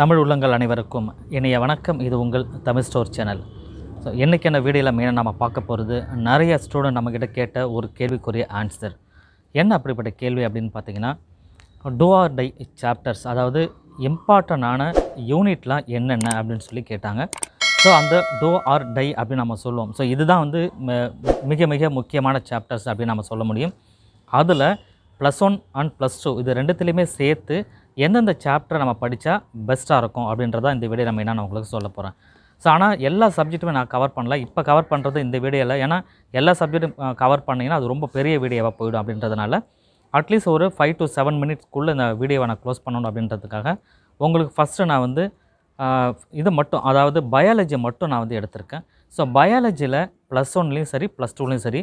தமிழ் உள்ளங்கள் அனைவருக்கும் இனிய வணக்கம் இது உங்கள் தமிழ் ஸ்டோர் சேனல் ஸோ என்ன வீடியோவில் மெயினாக நம்ம பார்க்க போகிறது நிறைய ஸ்டூடெண்ட் நம்மக்கிட்ட கேட்ட ஒரு கேள்விக்குரிய ஆன்சர் என்ன அப்படிப்பட்ட கேள்வி அப்படின்னு பார்த்தீங்கன்னா டூ ஆர் டை சாப்டர்ஸ் அதாவது இம்பார்ட்டண்டான யூனிட்லாம் என்னென்ன அப்படின்னு சொல்லி கேட்டாங்க ஸோ அந்த டோ ஆர் டை அப்படின்னு நம்ம சொல்லுவோம் ஸோ இதுதான் வந்து மிக மிக முக்கியமான சாப்டர்ஸ் அப்படின்னு நம்ம சொல்ல முடியும் அதில் plus one and plus two இது ரெண்டுத்துலேயுமே சேர்த்து எந்தெந்த சாப்டரை நம்ம படித்தா பெஸ்ட்டாக இருக்கும் அப்படின்றத இந்த வீடியோ நம்ம என்னென்ன உங்களுக்கு சொல்ல போகிறேன் ஸோ ஆனால் எல்லா சப்ஜெக்ட்டுமே நான் கவர் பண்ணல இப்போ கவர் பண்ணுறது இந்த வீடியோவில் ஏன்னா எல்லா சப்ஜெக்ட்டும் கவர் பண்ணிங்கன்னா அது ரொம்ப பெரிய வீடியோவாக போயிடும் அப்படின்றதுனால அட்லீஸ்ட் ஒரு ஃபைவ் டு செவன் மினிட்ஸ்க்குள்ளே இந்த வீடியோவை நான் க்ளோஸ் பண்ணணும் அப்படின்றதுக்காக உங்களுக்கு ஃபஸ்ட்டு நான் வந்து இது மட்டும் அதாவது பயாலஜி மட்டும் நான் வந்து எடுத்திருக்கேன் ஸோ பயாலஜியில் ப்ளஸ் ஒன்லேயும் சரி ப்ளஸ் டூலேயும் சரி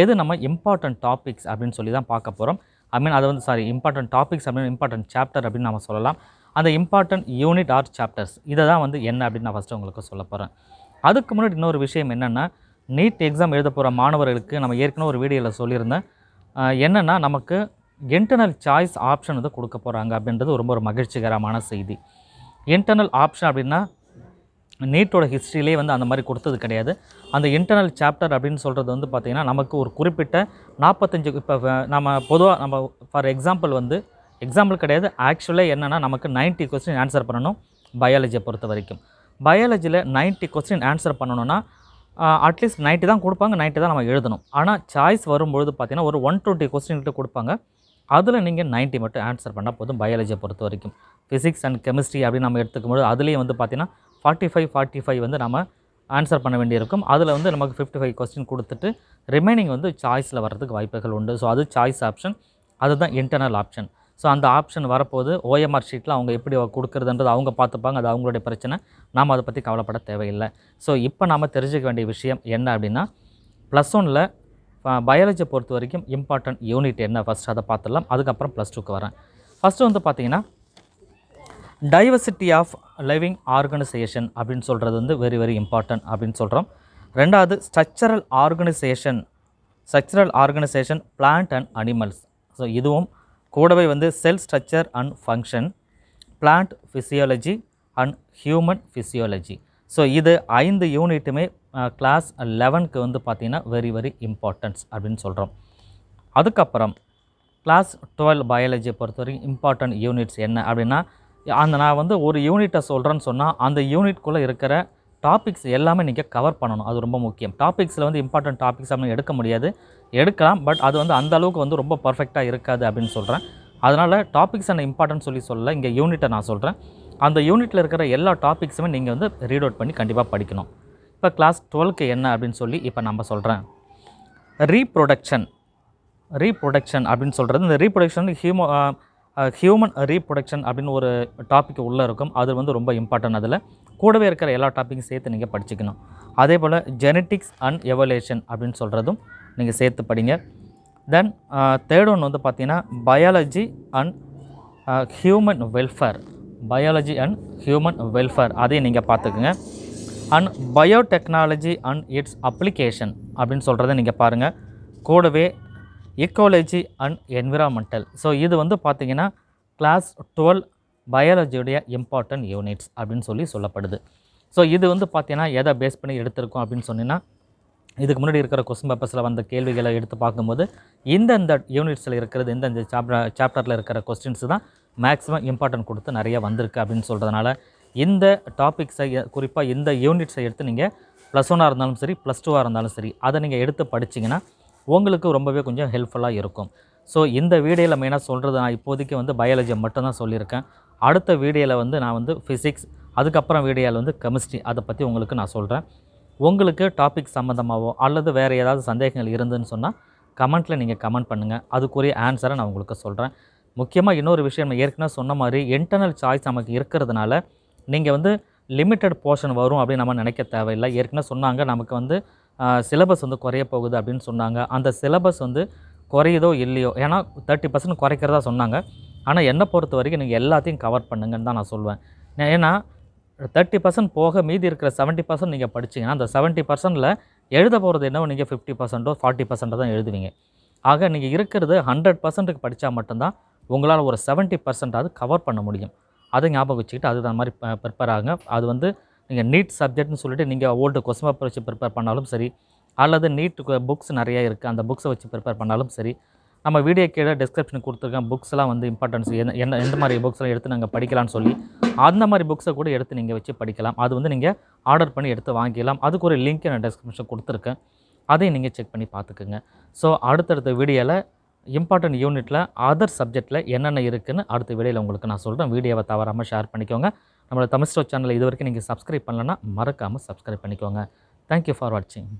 எது நம்ம இம்பார்ட்டண்ட் டாபிக்ஸ் அப்படின்னு சொல்லி தான் பார்க்க போகிறோம் ஐ மீன் அதை வந்து சாரி இம்பார்ட்டன்ட் டாபிக்ஸ் அப்படின்னு இம்பார்ட்டன்ட் சாப்டர் அப்படின்னு நம்ம சொல்லலாம் அந்த இம்பார்ட்டன்ட் யூனிட் ஆர் சாப்டர்ஸ் இதை தான் வந்து என்ன அப்படின்னு நான் ஃபஸ்ட்டு உங்களுக்கு சொல்ல போகிறேன் அதுக்கு முன்னாடி இன்னொரு விஷயம் என்னென்னா நீட் எக்ஸாம் எழுத போகிற மாணவர்களுக்கு நம்ம ஏற்கனவே ஒரு வீடியோவில் சொல்லியிருந்தேன் என்னென்னா நமக்கு இன்டர்னல் சாய்ஸ் ஆப்ஷன் வந்து கொடுக்க போகிறாங்க அப்படின்றது ரொம்ப ஒரு மகிழ்ச்சிகரமான செய்தி இன்டர்னல் ஆப்ஷன் அப்படின்னா நீட்டோட ஹிஸ்ட்ரியிலே வந்து அந்த மாதிரி கொடுத்தது கிடையாது அந்த இன்டர்னல் சாப்டர் அப்படின்னு சொல்கிறது வந்து பார்த்திங்கன்னா நமக்கு ஒரு குறிப்பிட்ட நாற்பத்தஞ்சு இப்போ நம்ம பொதுவாக நம்ம ஃபார் எக்ஸாம்பிள் வந்து எக்ஸாம்பிள் கிடையாது ஆக்சுவலாக என்னென்னா நமக்கு நைன்ட்டி கொஸ்டின் ஆன்சர் பண்ணணும் பயாலஜியை பொறுத்த வரைக்கும் பயாலஜியில் நைன்ட்டி கொஸ்டின் ஆன்சர் பண்ணணும்னா அட்லீஸ்ட் நைன்ட்டி தான் கொடுப்பாங்க நைன்ட்டி தான் நம்ம எழுதணும் ஆனால் சாய்ஸ் வரும்பொழுது பார்த்திங்கன்னா ஒரு ஒன் டுவெண்ட்டி கொஸ்டின்கிட்ட கொடுப்பாங்க அதில் நீங்கள் நைன்ட்டி மட்டும் ஆன்சர் பண்ணால் போதும் பயாலஜியை பொறுத்த வரைக்கும் ஃபிசிக்ஸ் அண்ட் கெமிஸ்ட்ரி அப்படின்னு நம்ம எடுத்துக்கும்போது அதுலேயும் வந்து பார்த்திங்கன்னா ஃபார்ட்டி ஃபைவ் ஃபார்ட்டி ஃபைவ் வந்து நம்ம ஆன்சர் பண்ண வேண்டியிருக்கும் அதில் வந்து நமக்கு ஃபிஃப்டி ஃபைவ் கொஸ்டின் கொடுத்துட்டு ரிமைனிங் வந்து சாய்ஸில் வர்றதுக்கு வாய்ப்புகள் உண்டு ஸோ அது சாய்ஸ் ஆப்ஷன் அதுதான் இன்டர்னல் ஆப்ஷன் ஸோ அந்த ஆப்ஷன் வரப்போது ஓஎம்ஆர் ஷீட்டில் அவங்க எப்படி கொடுக்குறதுன்றது அவங்க பார்த்துப்பாங்க அது அவங்களுடைய பிரச்சனை நாம் அதை பற்றி கவலைப்பட தேவையில்லை ஸோ இப்போ நாம் தெரிஞ்சுக்க வேண்டிய விஷயம் என்ன அப்படின்னா ப்ளஸ் ஒனில் பயாலஜி பொறுத்த வரைக்கும் இம்பார்ட்டன்ட் யூனிட் என்ன ஃபஸ்ட் அதை பார்த்துடலாம் அதுக்கப்புறம் ப்ளஸ் டூக்கு வரேன் ஃபஸ்ட்டு வந்து பார்த்திங்கன்னா டைவர்சிட்டி ஆஃப் லிவிங் ஆர்கனைசேஷன் அப்படின்னு சொல்கிறது வந்து வெரி வெரி இம்பார்ட்டன்ட் அப்படின்னு சொல்கிறோம் ரெண்டாவது structural organisation structural organisation plant and animals so இதுவும் கூடவே வந்து cell structure and function plant physiology and human physiology so இது ஐந்து யூனிட்டுமே கிளாஸ் லெவன்க்கு வந்து பார்த்திங்கன்னா வெரி வெரி இம்பார்ட்டன்ஸ் அப்படின்னு சொல்கிறோம் அதுக்கப்புறம் கிளாஸ் டுவெல் பயாலஜியை பொறுத்த வரைக்கும் இம்பார்ட்டன்ட் யூனிட்ஸ் என்ன அப்படின்னா அந்த நான் வந்து ஒரு யூனிட்டை சொல்கிறேன்னு சொன்னால் அந்த யூனிட்குள்ளே இருக்கிற டாபிக்ஸ் எல்லாமே நீங்கள் கவர் பண்ணணும் அது ரொம்ப முக்கியம் டாபிக்ஸில் வந்து இம்பார்ட்டன்ட் டாபிக்ஸ் அப்படின்னு எடுக்க முடியாது எடுக்கலாம் பட் அது வந்து அந்த அளவுக்கு வந்து ரொம்ப பர்ஃபெக்டாக இருக்காது அப்படின்னு சொல்கிறேன் அதனால் டாபிக்ஸ் அண்ட் இம்பார்ட்டன்ட் சொல்லி சொல்ல இங்கே யூனிட்டை நான் சொல்கிறேன் அந்த யூனிட்டில் இருக்கிற எல்லா டாபிக்ஸுமே நீங்கள் வந்து ரீட் அவுட் பண்ணி கண்டிப்பாக படிக்கணும் இப்போ கிளாஸ் டுவெல்க்கு என்ன அப்படின்னு சொல்லி இப்போ நம்ம சொல்கிறேன் ரீப்ரொடக்ஷன் ரீப்ரொடக்ஷன் அப்படின்னு சொல்கிறது இந்த ரீப்ரொடக்ஷன் ஹியூமோ ஹியூமன் ரீப்ரொடக்ஷன் அப்படின்னு ஒரு டாபிக் உள்ளே இருக்கும் அது வந்து ரொம்ப இம்பார்ட்டன்ட் அதில் கூடவே இருக்கிற எல்லா டாப்பிக்கும் சேர்த்து நீங்கள் படிச்சுக்கணும் அதே போல் ஜெனட்டிக்ஸ் அண்ட் எவலேஷன் அப்படின்னு சொல்கிறதும் நீங்கள் சேர்த்து படிங்க தென் தேர்ட் ஒன் வந்து பார்த்திங்கன்னா biology and human welfare biology and human welfare அதையும் நீங்கள் பார்த்துக்குங்க and biotechnology and its application அப்படின்னு சொல்கிறத நீங்கள் பாருங்கள் கூடவே ஈக்கோலஜி அண்ட் என்விரான்மெண்டல் ஸோ இது வந்து பார்த்திங்கன்னா கிளாஸ் டுவெல் பயாலஜியுடைய இம்பார்ட்டன்ட் யூனிட்ஸ் அப்படின்னு சொல்லி சொல்லப்படுது ஸோ இது வந்து பார்த்தீங்கன்னா எதை பேஸ் பண்ணி எடுத்திருக்கோம் அப்படின்னு சொன்னிங்கன்னா இதுக்கு முன்னாடி இருக்கிற கொஸ்டின் பேப்பர்ஸில் வந்த கேள்விகளை எடுத்து பார்க்கும்போது இந்தந்த யூனிட்ஸில் இருக்கிறது இந்தந்த சாப்டர் சாப்டரில் இருக்கிற கொஸ்டின்ஸு தான் மேக்ஸிமம் இம்பார்ட்டன்ட் கொடுத்து நிறைய வந்திருக்கு அப்படின்னு சொல்கிறதுனால இந்த டாபிக்ஸை குறிப்பாக இந்த யூனிட்ஸை எடுத்து நீங்கள் ப்ளஸ் ஒன்னாக இருந்தாலும் சரி ப்ளஸ் டூவாக இருந்தாலும் சரி அதை நீங்கள் எடுத்து படிச்சிங்கன்னா உங்களுக்கு ரொம்பவே கொஞ்சம் ஹெல்ப்ஃபுல்லாக இருக்கும் ஸோ இந்த வீடியோவில் மெயினாக சொல்கிறது நான் இப்போதைக்கு வந்து பயாலஜி மட்டும்தான் சொல்லியிருக்கேன் அடுத்த வீடியோவில் வந்து நான் வந்து ஃபிசிக்ஸ் அதுக்கப்புறம் வீடியோவில் வந்து கெமிஸ்ட்ரி அதை பற்றி உங்களுக்கு நான் சொல்கிறேன் உங்களுக்கு டாபிக் சம்மந்தமாகவோ அல்லது வேறு ஏதாவது சந்தேகங்கள் இருந்துன்னு சொன்னால் கமெண்ட்டில் நீங்கள் கமெண்ட் பண்ணுங்கள் அதுக்குரிய ஆன்சரை நான் உங்களுக்கு சொல்கிறேன் முக்கியமாக இன்னொரு விஷயம் நம்ம ஏற்கனவே சொன்ன மாதிரி இன்டர்னல் சாய்ஸ் நமக்கு இருக்கிறதுனால நீங்கள் வந்து லிமிட்டட் போர்ஷன் வரும் அப்படின்னு நம்ம நினைக்க தேவையில்லை ஏற்கனவே சொன்னாங்க நமக்கு வந்து சிலபஸ் வந்து குறைய போகுது அப்படின்னு சொன்னாங்க அந்த சிலபஸ் வந்து குறையுதோ இல்லையோ ஏன்னா தேர்ட்டி பர்சன்ட் குறைக்கிறதா சொன்னாங்க ஆனால் என்னை பொறுத்த வரைக்கும் நீங்கள் எல்லாத்தையும் கவர் பண்ணுங்கன்னு தான் நான் சொல்லுவேன் ஏன்னா தேர்ட்டி பர்சன்ட் போக மீதி இருக்கிற செவன்ட்டி பர்சன்ட் நீங்கள் படிச்சிங்கன்னா அந்த செவன்ட்டி பர்சன்ட்டில் எழுத போகிறது என்னவோ நீங்கள் ஃபிஃப்டி பர்சன்ட்டோ ஃபார்ட்டி பர்சன்ட்டோ தான் எழுதுவீங்க ஆக நீங்கள் இருக்கிறது ஹண்ட்ரட் பர்சன்ட்டுக்கு படித்தா மட்டும்தான் உங்களால் ஒரு செவன்ட்டி பர்சன்ட்டாவது கவர் பண்ண முடியும் அதை ஞாபகம் வச்சுக்கிட்டு அதுதான் மாதிரி ப்ரிப்பேர் ஆகுங்க அது வந்து நீங்கள் நீட் சப்ஜெக்ட்னு சொல்லிட்டு நீங்கள் ஓல்டு கொஸ்டின் பேப்பர் வச்சு ப்ரிப்பேர் பண்ணாலும் சரி அல்லது நீட்டு புக்ஸ் நிறையா இருக்குது அந்த புக்ஸை வச்சு ப்ரிப்பேர் பண்ணாலும் சரி நம்ம வீடியோ கீழே டிஸ்கிரிப்ஷன் கொடுத்துருக்கேன் புக்ஸ்லாம் வந்து இம்பார்ட்டன்ஸ் என்ன என்ன எந்த மாதிரி புக்ஸ்லாம் எடுத்து நாங்கள் படிக்கலாம்னு சொல்லி அந்த மாதிரி புக்ஸை கூட எடுத்து நீங்கள் வச்சு படிக்கலாம் அது வந்து நீங்கள் ஆர்டர் பண்ணி எடுத்து வாங்கிக்கலாம் அதுக்கு ஒரு லிங்க் நான் டிஸ்கிரிப்ஷன் கொடுத்துருக்கேன் அதையும் நீங்கள் செக் பண்ணி பார்த்துக்குங்க ஸோ அடுத்தடுத்த வீடியோவில் இம்பார்ட்டன்ட் யூனிட்டில் அதர் சப்ஜெக்டில் என்னென்ன இருக்குதுன்னு அடுத்த வீடியோவில் உங்களுக்கு நான் சொல்கிறேன் வீடியோவை தவறாமல் ஷேர் பண்ணிக்கோங்க நம்மளோட தமிழ் ஸ்டோ சேனலை இது வரைக்கும் நீங்கள் சப்ஸ்கிரைப் பண்ணலன்னா மறக்காமல் சப்ஸ்கிரைப் பண்ணிக்கோங்க தேங்க்யூ ஃபார் வாட்சிங்